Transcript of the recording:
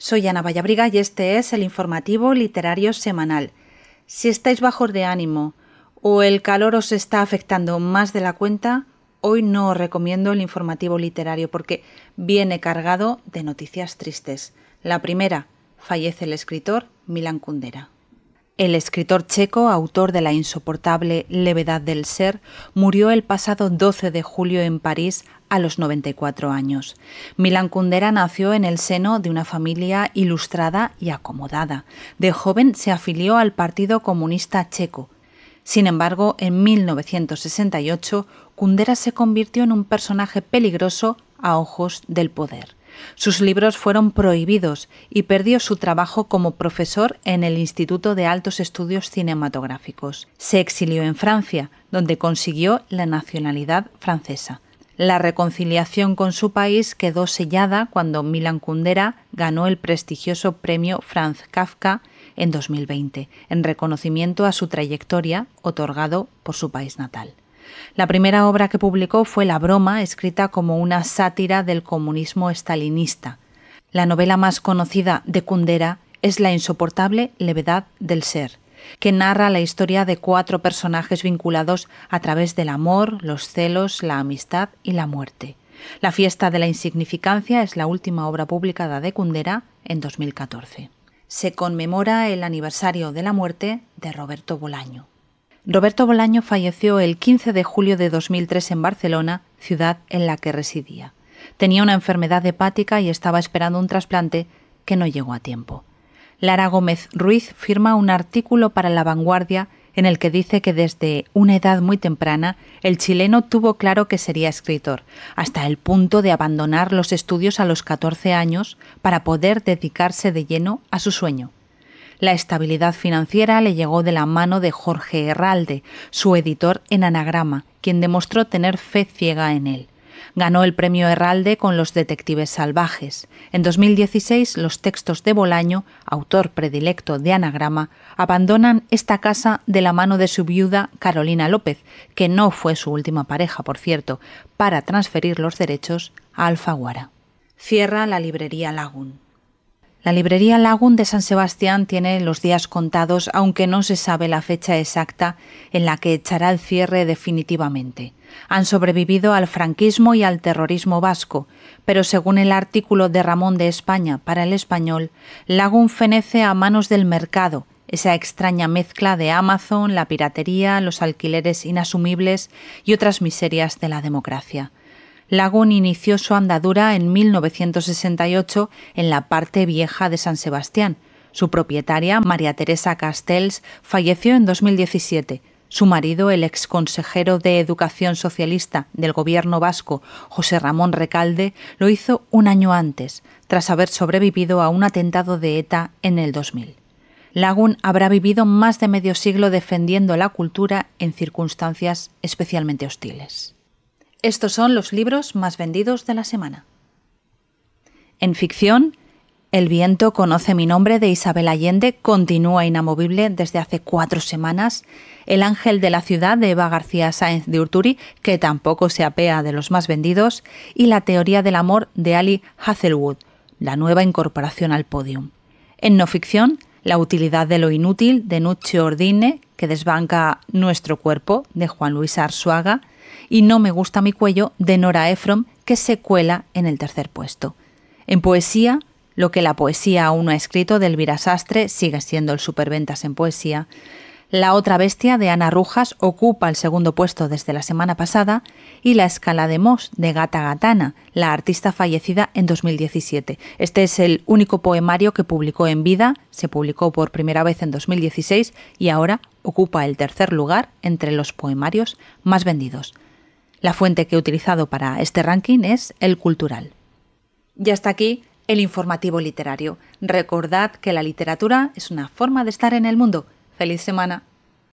Soy Ana Vallabriga y este es el informativo literario semanal. Si estáis bajos de ánimo o el calor os está afectando más de la cuenta, hoy no os recomiendo el informativo literario porque viene cargado de noticias tristes. La primera, fallece el escritor Milan Kundera. El escritor checo, autor de la insoportable levedad del ser, murió el pasado 12 de julio en París a los 94 años. Milan Kundera nació en el seno de una familia ilustrada y acomodada. De joven se afilió al Partido Comunista Checo. Sin embargo, en 1968, Kundera se convirtió en un personaje peligroso a ojos del poder. Sus libros fueron prohibidos y perdió su trabajo como profesor en el Instituto de Altos Estudios Cinematográficos. Se exilió en Francia, donde consiguió la nacionalidad francesa. La reconciliación con su país quedó sellada cuando Milan Kundera ganó el prestigioso premio Franz Kafka en 2020, en reconocimiento a su trayectoria otorgado por su país natal. La primera obra que publicó fue La broma, escrita como una sátira del comunismo estalinista. La novela más conocida de Kundera es La insoportable levedad del ser, que narra la historia de cuatro personajes vinculados a través del amor, los celos, la amistad y la muerte. La fiesta de la insignificancia es la última obra publicada de Cundera en 2014. Se conmemora el aniversario de la muerte de Roberto Bolaño. Roberto Bolaño falleció el 15 de julio de 2003 en Barcelona, ciudad en la que residía. Tenía una enfermedad hepática y estaba esperando un trasplante que no llegó a tiempo. Lara Gómez Ruiz firma un artículo para La Vanguardia en el que dice que desde una edad muy temprana el chileno tuvo claro que sería escritor, hasta el punto de abandonar los estudios a los 14 años para poder dedicarse de lleno a su sueño. La estabilidad financiera le llegó de la mano de Jorge Herralde, su editor en Anagrama, quien demostró tener fe ciega en él. Ganó el premio Herralde con Los Detectives Salvajes. En 2016, los textos de Bolaño, autor predilecto de Anagrama, abandonan esta casa de la mano de su viuda Carolina López, que no fue su última pareja, por cierto, para transferir los derechos a Alfaguara. Cierra la librería Lagun. La librería Lagun de San Sebastián tiene los días contados, aunque no se sabe la fecha exacta en la que echará el cierre definitivamente. Han sobrevivido al franquismo y al terrorismo vasco, pero según el artículo de Ramón de España para el español, Lagun fenece a manos del mercado, esa extraña mezcla de Amazon, la piratería, los alquileres inasumibles y otras miserias de la democracia. Lagun inició su andadura en 1968 en la parte vieja de San Sebastián. Su propietaria, María Teresa Castells, falleció en 2017. Su marido, el consejero de Educación Socialista del gobierno vasco, José Ramón Recalde, lo hizo un año antes, tras haber sobrevivido a un atentado de ETA en el 2000. Lagun habrá vivido más de medio siglo defendiendo la cultura en circunstancias especialmente hostiles. Estos son los libros más vendidos de la semana. En ficción, El viento conoce mi nombre de Isabel Allende continúa inamovible desde hace cuatro semanas. El ángel de la ciudad de Eva García Sáenz de Urturi, que tampoco se apea de los más vendidos, y La teoría del amor de Ali Hazelwood, la nueva incorporación al podium. En no ficción, la utilidad de lo inútil de Nuccio Ordine, que desbanca Nuestro cuerpo, de Juan Luis Arzuaga, y No me gusta mi cuello, de Nora Ephron, que se cuela en el tercer puesto. En poesía, lo que la poesía aún no ha escrito de Elvira Sastre sigue siendo el superventas en poesía. La otra bestia de Ana Rujas ocupa el segundo puesto desde la semana pasada y la escala de Moss de Gata Gatana, la artista fallecida en 2017. Este es el único poemario que publicó en vida, se publicó por primera vez en 2016 y ahora ocupa el tercer lugar entre los poemarios más vendidos. La fuente que he utilizado para este ranking es El Cultural. Y hasta aquí el informativo literario. Recordad que la literatura es una forma de estar en el mundo Feliz semana.